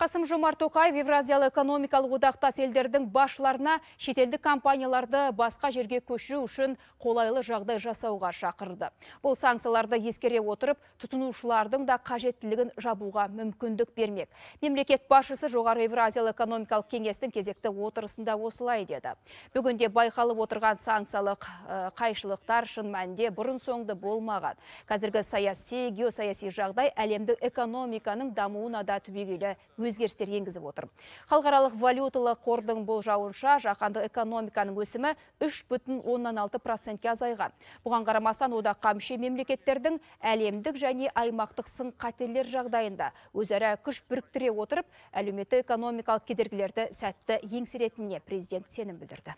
қасым жомарт тоқаев евразиялық экономикалық одақтас елдердің басшыларына шетелдік компанияларды басқа жерге көшіру үшін қолайлы жағдай жасауға шақырды бұл санкцияларды ескере отырып тұтынушылардың да қажеттілігін жабуға мүмкіндік бермек мемлекет басшысы жоғары евразиялық экономикалық кеңестің кезекті отырысында осылай деді бүгінде байқалып отырған санкциялық э, қайшылықтар шын мәнінде бұрын соңды болмаған қазіргі саяси геосаяси жағдай әлемдік экономиканың дамуына да түбегейлі өзгерістер енгізіп отыр халықаралық валюталық қордың болжауынша жаһандық экономиканың өсімі үш бүтін оннан алты процентке азайған бұған қарамастан ода мүше мемлекеттердің әлемдік және аймақтық сын қатерлер жағдайында өзара күш біріктіре отырып әлеуметтік экономикалық кедергілерді сәтті еңсеретініне президент сенім білдірді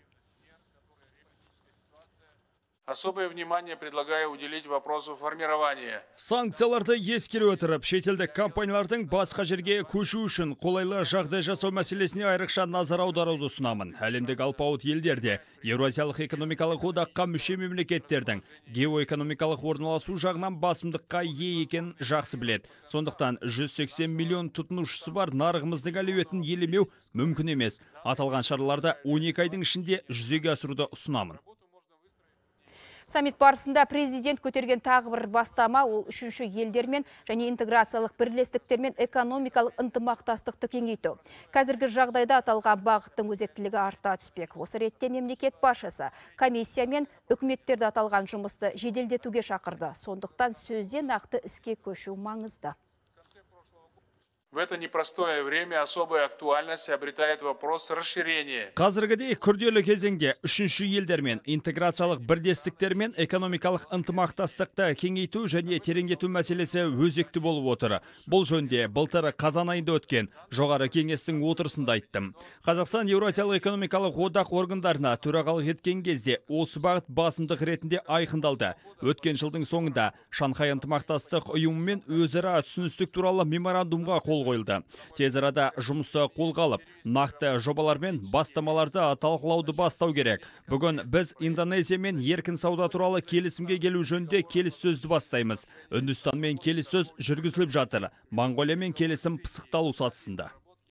Особое внимание предлагаю уделить вопросу формирования. Санкцияларды ескере отырып, шетелдік компаниялардың басқа жерге көшу үшін қолайлы жағдай жасау мәселесіне айрықша назар аударуды ұсынамын. Әлемдік алпауыт елдерде Еуразиялық экономикалық одаққа мүше мемлекеттердің геоэкономикалық орналасу жағынан басымдыққа ие екен жақсы білет. Сондықтан 180 миллион тұтынушысы бар нарығымыздың әлеуетін елемеу мүмкін емес. Аталған шараларды 12 айдың ішінде жүзеге асыруды ұсынамын. Саммит барысында президент көтерген тағы бір бастама ол үшінші елдермен және интеграциялық бірлестіктермен экономикалық ынтымақтастықты кеңейту. Қазіргі жағдайда аталған бағыттың өзектілігі арта түспек. Осы ретте мемлекет басшысы комиссия мен үкіметтерді аталған жұмысты жеделдетуге шақырды. Сондықтан сөзден нақты іске көшу маңызды. В это непростое время особая актуальность обретает вопрос расширения. Қазіргідей күрделі кезеңде үшінші елдермен интеграциялық бірдестіктермен экономикалық ынтымақтастықты кеңейту және тереңдету мәселесі өзекті болып отыр. Бұл жөнде былтыр қазан айында өткен жоғары кеңестің отырысында айттым. Қазақстан Еуразиялық экономикалық одақ органдарына төрағалық еткен кезде осы бағыт басымдық ретінде айқындалды. Өткен жылдың соңында Шанхай ынтымақтастық ұйымымен өзара түсіністік туралы меморандумға қол қойылды тез арада жұмысты қолға алып нақты жобалар мен бастамаларды талқылауды бастау керек бүгін біз индонезиямен еркін сауда туралы келісімге келу жөнінде келіссөзді бастаймыз үндістанмен келіссөз жүргізіліп жатыр моңғолиямен келісім пысықталу сатысында